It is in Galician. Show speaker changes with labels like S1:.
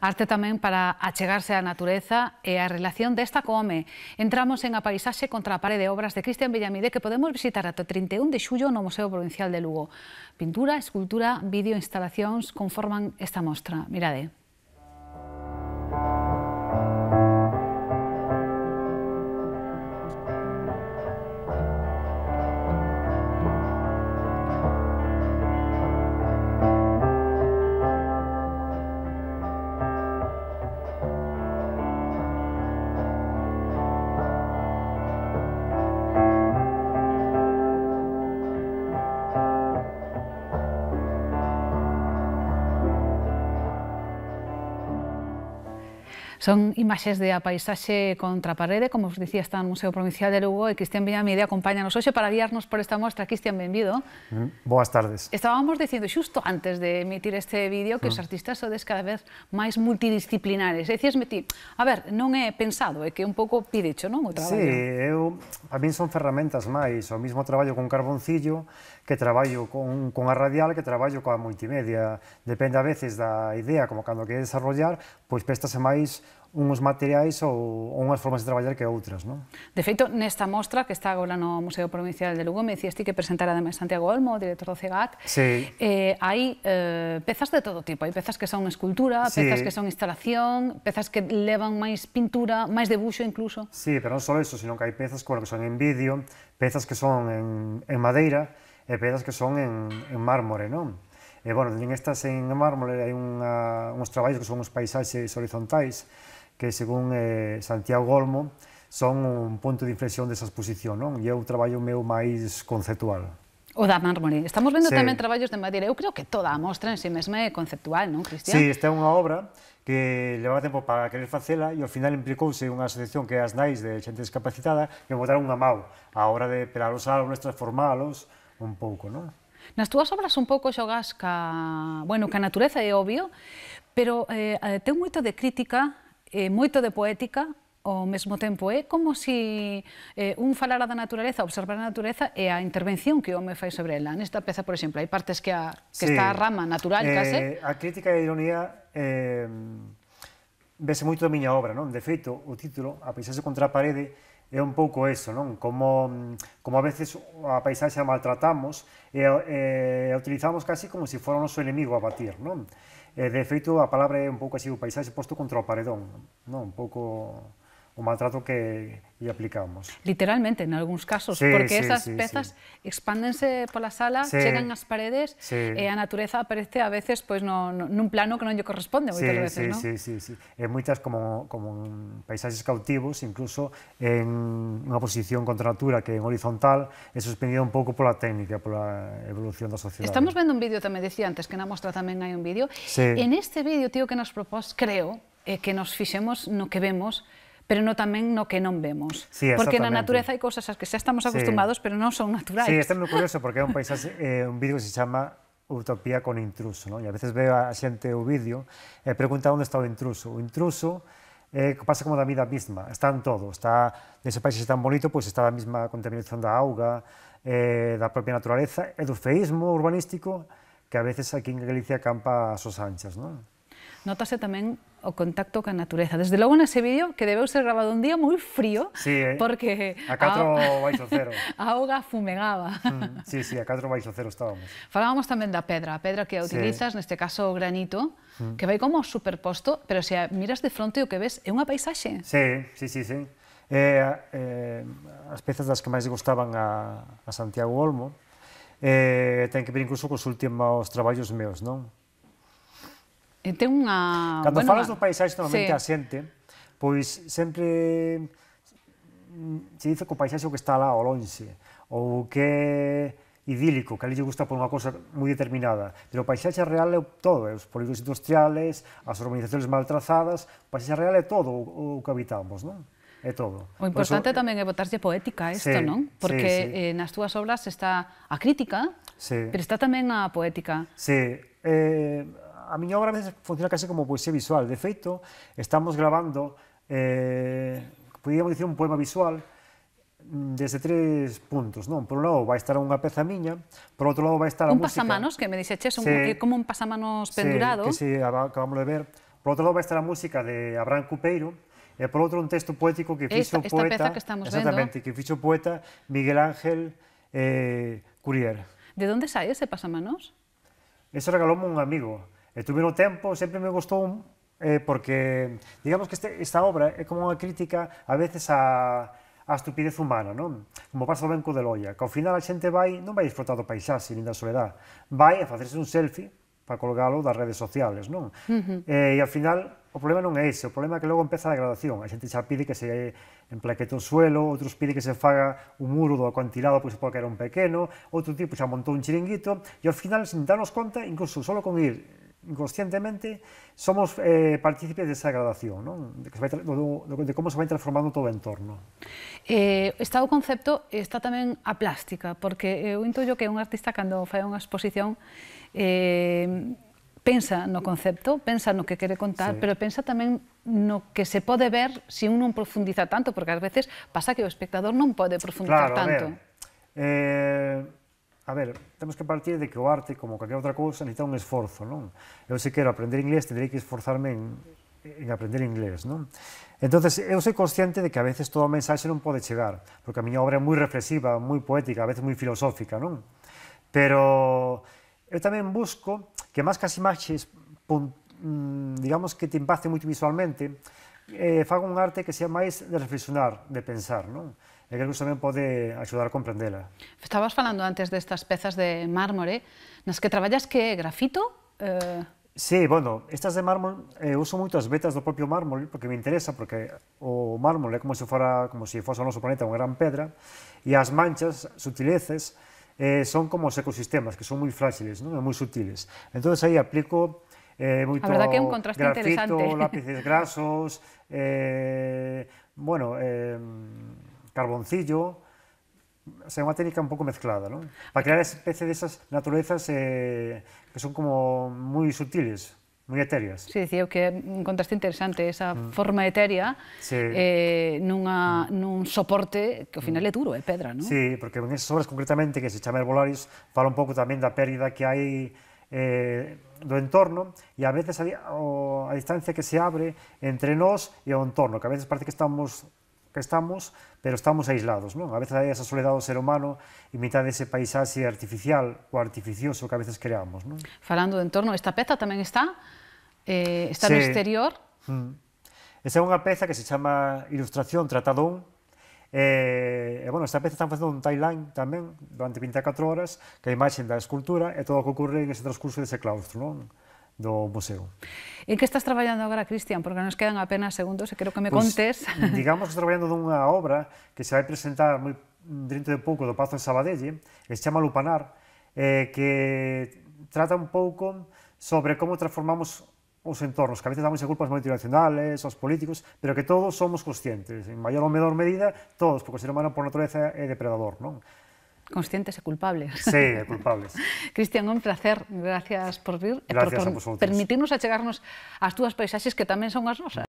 S1: Arte tamén para achegarse á natureza e a relación desta come. Entramos en a paisaxe contra a parede de obras de Cristian Bellamide que podemos visitar ata 31 de xullo no Museo Provincial de Lugo. Pintura, escultura, vídeo, instalacións conforman esta mostra. Mirade. Son imaxes de a paisaxe contra a parede, como vos dicía, está no Museo Provincial de Lugo e Cristian Villamide acompáñanos hoxe para guiarnos por esta mostra. Cristian, benvido.
S2: Mm, boas tardes.
S1: Estábamos dicindo xusto antes de emitir este vídeo que os mm. artistas sodes cada vez máis multidisciplinares. E dicíasme ti, a ver, non é pensado, é que un pouco pidecho, non, o traballo? Sí,
S2: eu, a min son ferramentas máis, o mismo traballo con carboncillo que traballo con, con a radial, que traballo coa multimedia. Depende a veces da idea, como cando que desarrollar, pois prestase máis uns materiais ou, ou unhas formas de traballar que outras.
S1: Non? De feito, nesta mostra que está agora no Museo Provincial de Lugo, me dicías ti que presentara ademais Santiago Olmo, director do CEGAC, sí. eh, hai eh, pezas de todo tipo, hai pezas que son escultura, sí. pezas que son instalación, pezas que levan máis pintura, máis debuxo incluso.
S2: Sí, pero non só iso, sino que hai pezas que, bueno, que son en vídeo, pezas que son en, en madeira e pezas que son en, en mármore, non? E, bueno, teñen estas en mármol hai unha, uns traballos que son uns paisaxes horizontais, que según eh, Santiago Olmo, son un punto de inflexión desa exposición, non? E é un traballo meu máis conceptual.
S1: O da mármore. Estamos vendo sí. tamén traballos de madeira. Eu creo que toda a mostra en si sí mesma é conceptual, non, Cristian? Sí,
S2: esta é unha obra que levaba tempo para querer facela e ao final implicouse unha asociación que é as NAIS de xente discapacitada que botaron unha mau a hora de pelar os álbumes, transformálos un pouco, non?
S1: Nas túas obras un pouco xogas ca, bueno, ca natureza é obvio, pero eh, eh ten moito de crítica, eh, moito de poética, ao mesmo tempo é como se si, eh, un falara da natureza, observar a natureza e a intervención que o home fai sobre ela. Nesta peza, por exemplo, hai partes que, a, que sí. está a rama natural, eh, case.
S2: A crítica e a ironía eh, vese moito da miña obra, non? De feito, o título, A paisaxe contra a parede, é un pouco eso, non? Como, mm, como a veces a paisaxe a maltratamos e, e, utilizamos casi como se fora o noso enemigo a batir, non? E, de feito, a palabra é un pouco así o paisaxe posto contra o paredón, non? Un pouco o maltrato que lle aplicamos.
S1: Literalmente, en algúns casos, sí, porque sí, esas sí, pezas sí. expándense pola sala, sí, chegan ás paredes sí. e a natureza aparece a veces pois no, no, nun plano que non lle corresponde sí, veces, sí, ¿no? Sí, sí,
S2: sí. E moitas como, como paisaxes cautivos, incluso en unha posición contra a natura que en horizontal é suspendida un pouco pola técnica, pola evolución da sociedade. Estamos
S1: vendo un vídeo, tamén decía antes, que na mostra tamén hai un vídeo. Sí. En este vídeo, tío, que nos propós, creo, eh, que nos fixemos no que vemos, pero no también no que no vemos. en porque naturaleza hay cosas a las que xa estamos acostumados, pero no son naturales. Sí, está muy
S2: curioso, porque hay un paisaxe, eh, un vídeo que se llama Utopía con intruso, ¿no? a veces veo a xente o vídeo e pregunta onde está el intruso. O intruso eh, pasa como la vida misma, está en todo, está nese está tan bonito, pois está la misma contaminación de auga, eh, da propia naturaleza, el do feísmo urbanístico que a veces aquí en Galicia campa a sus anchas,
S1: notase tamén o contacto ca natureza. Desde logo nese vídeo que debeu ser grabado un día moi frío, sí, eh? porque a 4 baixo cero. A auga fumegaba.
S2: Mm, sí, sí, a 4 baixo cero estábamos.
S1: Falábamos tamén da pedra, a pedra que utilizas, sí. neste caso o granito, mm. que vai como superposto, pero se a miras de fronte o que ves é unha paisaxe.
S2: Sí, sí, sí, sí. Eh, eh, as pezas das que máis gostaban a, a Santiago Olmo, eh, ten que ver incluso cos últimos traballos meus, non?
S1: E eh, ten unha... Cando bueno, falas do paisaxe normalmente sí. a
S2: xente, pois sempre mm, se dice que o paisaxe o que está lá ao lonxe, ou que é idílico, que a lle gusta por unha cosa moi determinada. Pero o paisaxe real é todo, é os polígonos industriales, as urbanizacións mal trazadas, o paisaxe real é todo o, o que habitamos, non? É todo. O importante
S1: eso, tamén é botarlle poética a isto, sí, non? Porque sí, sí. Eh, nas túas obras está a crítica,
S2: sí. pero está
S1: tamén a poética.
S2: Sí, eh, a miña obra a veces funciona case como poesía visual. De feito, estamos gravando, eh, podíamos dicir un poema visual, mm, desde tres puntos, non? Por un lado vai estar unha peza miña, por outro lado vai estar a un música. Un pasamanos,
S1: que me dixeches, un, sí, como un pasamanos pendurado. Sí, que
S2: sí, acabamos de ver. Por outro lado vai estar a música de Abraham Cupeiro, e por outro un texto poético que fixo esta, poeta... Esta peza que estamos exactamente, vendo. que fixo poeta Miguel Ángel eh, Courier.
S1: De onde sai ese pasamanos?
S2: Eso regalou un amigo. E tuve tempo, sempre me gustou eh, porque, digamos que este, esta obra é como unha crítica a veces a, a estupidez humana, non? Como pasa o Benco de Loia, que ao final a xente vai, non vai disfrutar do paisaxe nin da soledad, vai a facerse un selfie para colgalo das redes sociales, non? Uh -huh. eh, e ao final o problema non é ese, o problema é que logo empeza a degradación. A xente xa pide que se emplaquete o suelo, outros pide que se faga un muro do acantilado pois que era un pequeno, outro tipo xa montou un chiringuito, e ao final, sin darnos conta, incluso solo con ir inconscientemente somos eh, partícipes de esa gradación, non? De, que se vai, de, de como se vai transformando todo o entorno.
S1: Eh, está o concepto, está tamén a plástica, porque eu intuyo que un artista cando fai unha exposición eh, pensa no concepto, pensa no que quere contar, sí. pero pensa tamén no que se pode ver se si un non profundiza tanto, porque ás veces pasa que o espectador non pode profundizar claro, tanto.
S2: Claro, eh, A ver, temos que partir de que o arte, como cualquier outra cousa, necesita un esforzo, non? Eu se quero aprender inglés, tendrei que esforzarme en, en aprender inglés, non? Entonces, eu sei consciente de que a veces todo o mensaxe non pode chegar, porque a miña obra é moi reflexiva, moi poética, a veces moi filosófica, non? Pero eu tamén busco que máis que as imaxes, mm, digamos que te impacte moito visualmente, eh, fago un arte que sea máis de reflexionar, de pensar, non? e creo que eso tamén a comprenderla.
S1: Estabas hablando antes de estas piezas de mármore, ¿eh? las que trabajas que grafito? Eh,
S2: sí, bueno, estas de mármol, eh, uso muchas vetas del propio mármol porque me interesa, porque o mármol es como si fuera como si fuese o planeta una gran pedra, y las manchas, sutileces, son como ecosistemas, que son muy frágiles, muy sutiles. Entonces ahí aplico eh, grafito, lápices grasos, bueno, eh, carboncillo, o sea, unha técnica un pouco mezclada, ¿no? Para crear esa especie de esas naturezas eh, que son como moi sutiles, moi etéreas.
S1: Sí, dicía que contraste interesante esa mm. forma etérea sí. eh, nunha, mm. nun soporte que ao final é mm. duro, é pedra, non? Sí,
S2: porque en esas obras concretamente que se chama Herbolaris fala un pouco tamén da pérdida que hai eh, do entorno e a veces a, o, a distancia que se abre entre nós e o entorno, que a veces parece que estamos que estamos, pero estamos aislados, non? A veces hai esa soledade do ser humano e mitad dese paisaxe artificial ou artificioso que a veces creamos, non?
S1: Falando do entorno, esta peza tamén está, eh, está sí. no exterior.
S2: Mm. Esa é unha peza que se chama Ilustración Tratado E, eh, e, bueno, esta peza están facendo un timeline tamén durante 24 horas que a imaxen da escultura e todo o que ocorre en ese transcurso dese claustro, non? do museo.
S1: En que estás traballando agora, Cristian? Porque nos quedan apenas segundos e quero que me pues, pois, contes.
S2: Digamos que estou traballando dunha obra que se vai presentar moi dentro de pouco do Pazo de Sabadelle, que se chama Lupanar, eh, que trata un pouco sobre como transformamos os entornos, que a veces damos a culpa aos multinacionales, aos políticos, pero que todos somos conscientes, en maior ou menor medida, todos, porque o ser humano por naturaleza é depredador, non?
S1: conscientes e culpables. Sí, culpables. Cristian, un placer, gracias por vir gracias e por, por permitirnos achegarnos ás túas paisaxes que tamén son as nosas.